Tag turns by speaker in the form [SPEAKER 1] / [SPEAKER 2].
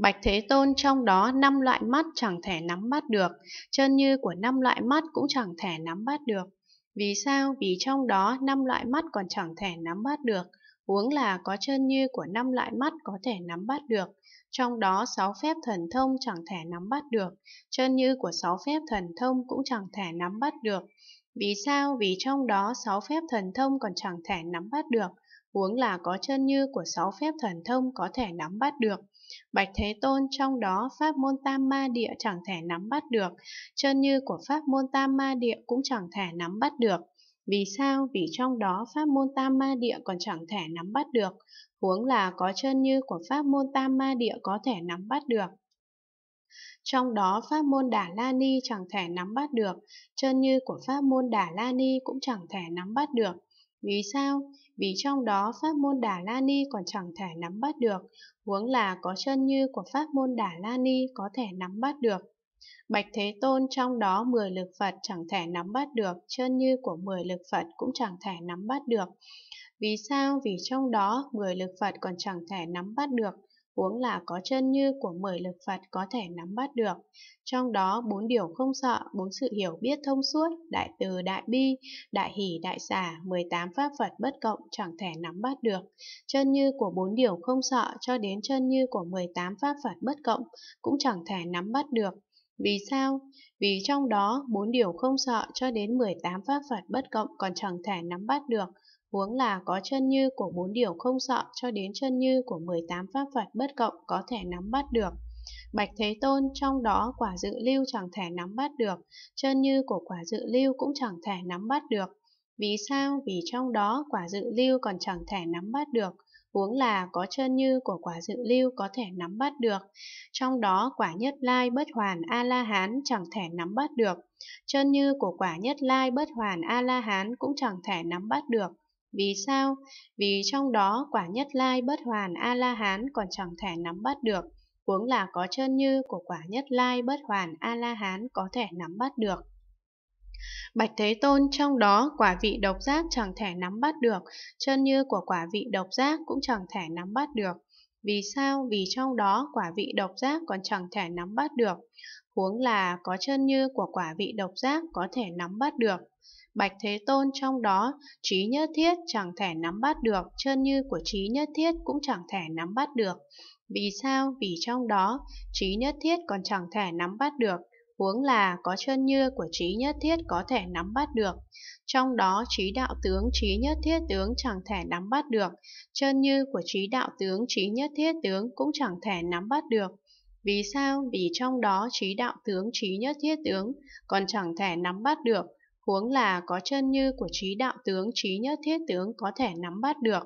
[SPEAKER 1] Bạch Thế Tôn trong đó năm loại mắt chẳng thể nắm bắt được, chân như của năm loại mắt cũng chẳng thể nắm bắt được. Vì sao? Vì trong đó năm loại mắt còn chẳng thể nắm bắt được, huống là có chân như của năm loại mắt có thể nắm bắt được. Trong đó sáu phép thần thông chẳng thể nắm bắt được, chân như của sáu phép thần thông cũng chẳng thể nắm bắt được. Vì sao? Vì trong đó sáu phép thần thông còn chẳng thể nắm bắt được, huống là có chân như của sáu phép thần thông có thể nắm bắt được. Bạch Thế Tôn trong đó pháp môn tam ma địa chẳng thể nắm bắt được, chân như của pháp môn tam ma địa cũng chẳng thể nắm bắt được. Vì sao? Vì trong đó pháp môn tam ma địa còn chẳng thể nắm bắt được, huống là có chân như của pháp môn tam ma địa có thể nắm bắt được. Trong đó pháp môn Đà La Ni chẳng thể nắm bắt được, chân như của pháp môn Đà La Ni cũng chẳng thể nắm bắt được. Vì sao? Vì trong đó pháp môn Đà La Ni còn chẳng thể nắm bắt được, huống là có chân như của pháp môn Đà La Ni có thể nắm bắt được. Bạch Thế Tôn trong đó 10 lực Phật chẳng thể nắm bắt được, chân như của 10 lực Phật cũng chẳng thể nắm bắt được. Vì sao? Vì trong đó 10 lực Phật còn chẳng thể nắm bắt được, huống là có chân như của mười lực Phật có thể nắm bắt được. Trong đó bốn điều không sợ, bốn sự hiểu biết thông suốt, đại từ đại bi, đại hỷ đại xả, 18 pháp Phật bất cộng chẳng thể nắm bắt được. Chân như của bốn điều không sợ cho đến chân như của 18 pháp Phật bất cộng cũng chẳng thể nắm bắt được. Vì sao? Vì trong đó bốn điều không sợ cho đến 18 pháp Phật bất cộng còn chẳng thể nắm bắt được, huống là có chân như của bốn điều không sợ cho đến chân như của 18 pháp Phật bất cộng có thể nắm bắt được. Bạch Thế Tôn trong đó quả dự lưu chẳng thể nắm bắt được, chân như của quả dự lưu cũng chẳng thể nắm bắt được. Vì sao? Vì trong đó quả dự lưu còn chẳng thể nắm bắt được, huống là có chân như của quả dự lưu có thể nắm bắt được. Trong đó quả nhất lai bất hoàn A-la-hán chẳng thể nắm bắt được, chân như của quả nhất lai bất hoàn A-la-hán cũng chẳng thể nắm bắt được. Vì sao? Vì trong đó quả nhất lai bất hoàn A-la-hán còn chẳng thể nắm bắt được, huống là có chân như của quả nhất lai bất hoàn A-la-hán có thể nắm bắt được. Bạch Thế Tôn trong đó quả vị độc giác chẳng thể nắm bắt được, chân như của quả vị độc giác cũng chẳng thể nắm bắt được. Vì sao? Vì trong đó quả vị độc giác còn chẳng thể nắm bắt được. Huống là có chân như của quả vị độc giác có thể nắm bắt được. Bạch Thế Tôn trong đó, trí nhất thiết chẳng thể nắm bắt được, chân như của trí nhất thiết cũng chẳng thể nắm bắt được. Vì sao? Vì trong đó, trí nhất thiết còn chẳng thể nắm bắt được, huống là có chân như của trí nhất thiết có thể nắm bắt được. Trong đó trí đạo tướng trí nhất thiết tướng chẳng thể nắm bắt được, chân như của trí đạo tướng trí nhất thiết tướng cũng chẳng thể nắm bắt được. Vì sao? Vì trong đó trí đạo tướng trí nhất thiết tướng còn chẳng thể nắm bắt được, huống là có chân như của trí đạo tướng trí nhất thiết tướng có thể nắm bắt được.